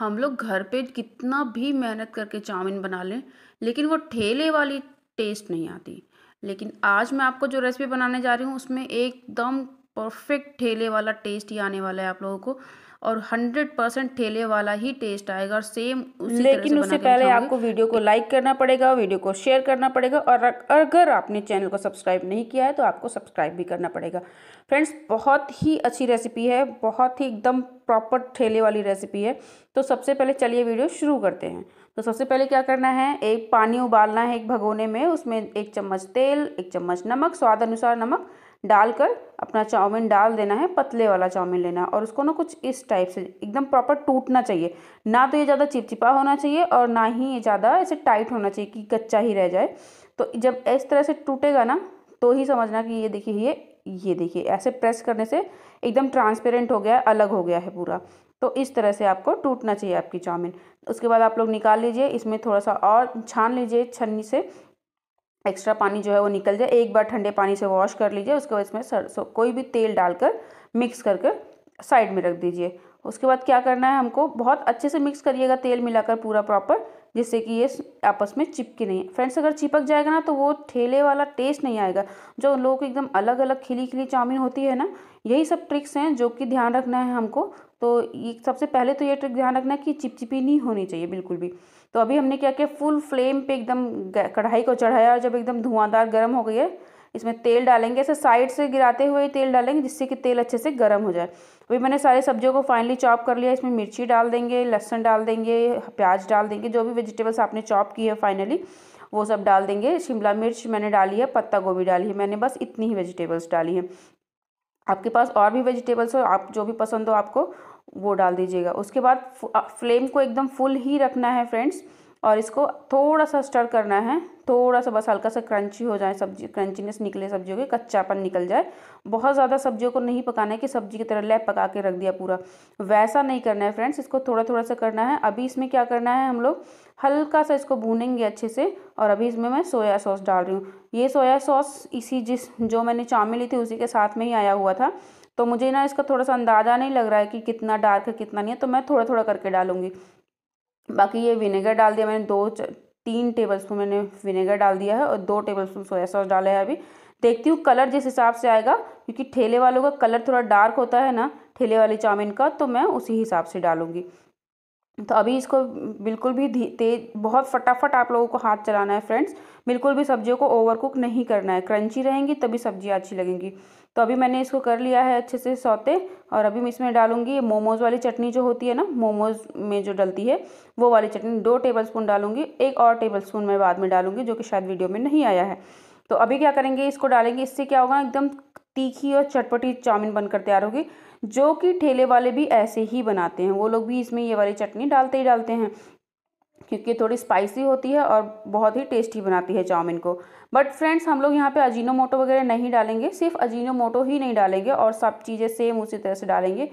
हम लोग घर पे कितना भी मेहनत करके चाउमीन बना लें लेकिन वो ठेले वाली टेस्ट नहीं आती लेकिन आज मैं आपको जो रेसिपी बनाने जा रही हूँ उसमें एकदम परफेक्ट ठेले वाला टेस्ट ही आने वाला है आप लोगों को और हंड्रेड परसेंट ठेले वाला ही टेस्ट आएगा और सेम उसी लेकिन उससे पहले आपको वीडियो को लाइक करना पड़ेगा वीडियो को शेयर करना पड़ेगा और अगर आपने चैनल को सब्सक्राइब नहीं किया है तो आपको सब्सक्राइब भी करना पड़ेगा फ्रेंड्स बहुत ही अच्छी रेसिपी है बहुत ही एकदम प्रॉपर ठेले वाली रेसिपी है तो सबसे पहले चलिए वीडियो शुरू करते हैं तो सबसे पहले क्या करना है एक पानी उबालना है एक भगोने में उसमें एक चम्मच तेल एक चम्मच नमक स्वाद अनुसार नमक डालकर अपना चाउमीन डाल देना है पतले वाला चाउमीन लेना और उसको ना कुछ इस टाइप से एकदम प्रॉपर टूटना चाहिए ना तो ये ज़्यादा चिपचिपा होना चाहिए और ना ही ये ज़्यादा ऐसे टाइट होना चाहिए कि कच्चा ही रह जाए तो जब इस तरह से टूटेगा ना तो ही समझना कि ये देखिए ये ये देखिए ऐसे प्रेस करने से एकदम ट्रांसपेरेंट हो गया है अलग हो गया है पूरा तो इस तरह से आपको टूटना चाहिए आपकी चाउमीन उसके बाद आप लोग निकाल लीजिए इसमें थोड़ा सा और छान लीजिए छन्नी से एक्स्ट्रा पानी जो है वो निकल जाए एक बार ठंडे पानी से वॉश कर लीजिए उसके बाद इसमें सरसों कोई भी तेल डालकर मिक्स कर कर साइड में रख दीजिए उसके बाद क्या करना है हमको बहुत अच्छे से मिक्स करिएगा तेल मिलाकर पूरा प्रॉपर जिससे कि ये आपस में चिपके नहीं फ्रेंड्स अगर चिपक जाएगा ना तो वो ठेले वाला टेस्ट नहीं आएगा जो लोगों को एकदम अलग अलग खिली खिली चाउमीन होती है ना यही सब ट्रिक्स हैं जो कि ध्यान रखना है हमको तो ये सबसे पहले तो ये ट्रिक ध्यान रखना है कि चिपचिपी नहीं होनी चाहिए बिल्कुल भी तो अभी हमने क्या किया फुल फ्लेम पे एकदम कढ़ाई को चढ़ाया और जब एकदम धुआंधार गर्म हो गई है इसमें तेल डालेंगे ऐसे साइड से गिराते हुए तेल डालेंगे जिससे कि तेल अच्छे से गर्म हो जाए अभी मैंने सारी सब्जियों को फाइनली चॉप कर लिया इसमें मिर्ची डाल देंगे लहसन डाल देंगे प्याज डाल देंगे जो भी वेजिटेबल्स आपने चॉप की है फाइनली वो सब डाल देंगे शिमला मिर्च मैंने डाली है पत्ता गोभी डाली है मैंने बस इतनी ही वेजिटेबल्स डाली है आपके पास और भी वेजिटेबल्स हो आप जो भी पसंद हो आपको वो डाल दीजिएगा उसके बाद फ्लेम को एकदम फुल ही रखना है फ्रेंड्स और इसको थोड़ा सा स्टर करना है थोड़ा सा बस हल्का सा क्रंची हो जाए सब्जी क्रंचीनेस निकले सब्जियों के कच्चापन निकल जाए बहुत ज़्यादा सब्जियों को नहीं पकाना है कि सब्जी की तरह लैब पका के रख दिया पूरा वैसा नहीं करना है फ्रेंड्स इसको थोड़ा थोड़ा सा करना है अभी इसमें क्या करना है हम लोग हल्का सा इसको भूनेंगे अच्छे से और अभी इसमें मैं सोया सॉस डाल रही हूँ ये सोया सॉस इसी जिस जो मैंने चाउमीन ली थी उसी के साथ में ही आया हुआ था तो मुझे ना इसका थोड़ा सा अंदाज़ा नहीं लग रहा है कि कितना डार्क है कितना नहीं है तो मैं थोड़ा थोड़ा करके डालूँगी बाकी ये विनेगर डाल दिया मैंने दो तीन टेबल स्पून मैंने विनेगर डाल दिया है और दो टेबल स्पून सोया सॉस डाला है अभी देखती हूँ कलर जिस हिसाब से आएगा क्योंकि ठेले वालों का कलर थोड़ा डार्क होता है ना ठेले वाले चाउमीन का तो मैं उसी हिसाब से डालूँगी तो अभी इसको बिल्कुल भी तेज बहुत फटाफट आप लोगों को हाथ चलाना है फ्रेंड्स बिल्कुल भी सब्जियों को ओवर कुक नहीं करना है क्रंची रहेंगी तभी सब्जियाँ अच्छी लगेंगी तो अभी मैंने इसको कर लिया है अच्छे से सौते और अभी मैं इसमें डालूंगी ये मोमोज़ वाली चटनी जो होती है ना मोमोज़ में जो डलती है वो वाली चटनी दो टेबल स्पून डालूंगी एक और टेबल स्पून मैं बाद में डालूंगी जो कि शायद वीडियो में नहीं आया है तो अभी क्या करेंगे इसको डालेंगे इससे क्या होगा एकदम तीखी और चटपटी चाउमीन बनकर तैयार होगी जो कि ठेले वाले भी ऐसे ही बनाते हैं वो लोग भी इसमें ये वाली चटनी डालते ही डालते हैं क्योंकि थोड़ी स्पाइसी होती है और बहुत ही टेस्टी बनाती है चाउमीन को बट फ्रेंड्स हम लोग यहाँ पे अजीनो मोटो वगैरह नहीं डालेंगे सिर्फ अजीनो मोटो ही नहीं डालेंगे और सब चीज़ें सेम उसी तरह से डालेंगे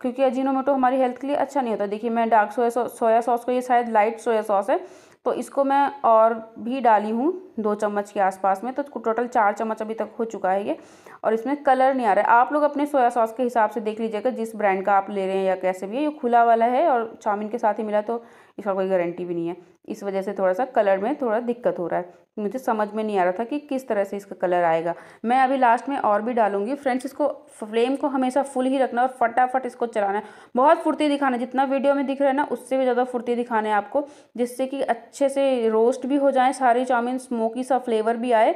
क्योंकि अजीनो मोटो हमारी हेल्थ के लिए अच्छा नहीं होता देखिए मैं डार्क सोया सोया सॉस को ये शायद लाइट सोया सॉस है तो इसको मैं और भी डाली हूँ दो चम्मच के आसपास में तो टोटल चार चम्मच अभी तक हो चुका है ये और इसमें कलर नहीं आ रहा है आप लोग अपने सोया सॉस के हिसाब से देख लीजिएगा जिस ब्रांड का आप ले रहे हैं या कैसे भी है ये खुला वाला है और चाउमिन के साथ ही मिला तो इसका कोई गारंटी भी नहीं है इस वजह से थोड़ा सा कलर में थोड़ा दिक्कत हो रहा है मुझे समझ में नहीं आ रहा था कि किस तरह से इसका कलर आएगा मैं अभी लास्ट में और भी डालूंगी फ्रेंड्स इसको फ्लेम को हमेशा फुल ही रखना और फटाफट इसको चलाना है बहुत फुर्ती दिखाना जितना वीडियो में दिख रहा है ना उससे भी ज़्यादा फुर्ती दिखाना है आपको जिससे कि अच्छे से रोस्ट भी हो जाए सारी चाउमीन स्मोकी सा फ्लेवर भी आए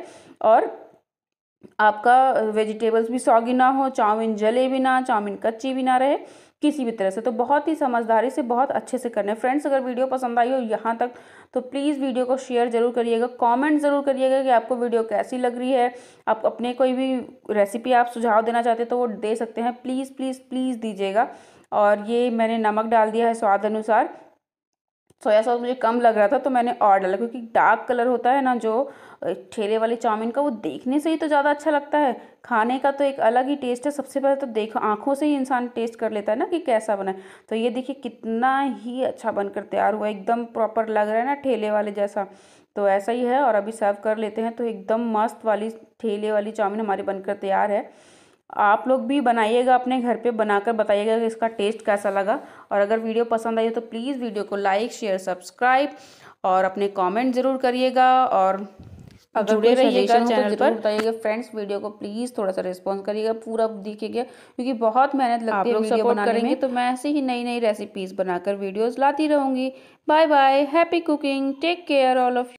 और आपका वेजिटेबल्स भी सौगी ना हो चाउमीन जले भी ना चाउमीन कच्ची भी ना रहे किसी भी तरह से तो बहुत ही समझदारी से बहुत अच्छे से करना फ्रेंड्स अगर वीडियो पसंद आई हो यहाँ तक तो प्लीज़ वीडियो को शेयर ज़रूर करिएगा कमेंट ज़रूर करिएगा कि आपको वीडियो कैसी लग रही है आप अपने कोई भी रेसिपी आप सुझाव देना चाहते तो वो दे सकते हैं प्लीज़ प्लीज़ प्लीज़ दीजिएगा और ये मैंने नमक डाल दिया है स्वाद अनुसार सोया सॉस मुझे कम लग रहा था तो मैंने और डाला क्योंकि डार्क कलर होता है ना जो ठेले वाले चाउमीन का वो देखने से ही तो ज़्यादा अच्छा लगता है खाने का तो एक अलग ही टेस्ट है सबसे पहले तो देखो आँखों से ही इंसान टेस्ट कर लेता है ना कि कैसा बना तो ये देखिए कितना ही अच्छा बनकर तैयार हुआ एकदम प्रॉपर लग रहा है ना ठेले वाले जैसा तो ऐसा ही है और अभी सर्व कर लेते हैं तो एकदम मस्त वाली ठेले वाली चाउमीन हमारी बनकर तैयार है आप लोग भी बनाइएगा अपने घर पे बनाकर बताइएगा कि इसका टेस्ट कैसा लगा और अगर वीडियो पसंद आई तो प्लीज़ वीडियो को लाइक शेयर सब्सक्राइब और अपने कमेंट ज़रूर करिएगा और अगर जुड़े रहिएगा तो चैनल पर बताइएगा फ्रेंड्स वीडियो को प्लीज़ थोड़ा सा रिस्पॉन्स करिएगा पूरा देखिएगा क्योंकि बहुत मेहनत लगती है वीडियो बनाने में तो मैं ऐसे ही नई नई रेसिपीज़ बनाकर वीडियोस लाती रहूंगी bye bye happy cooking take care all of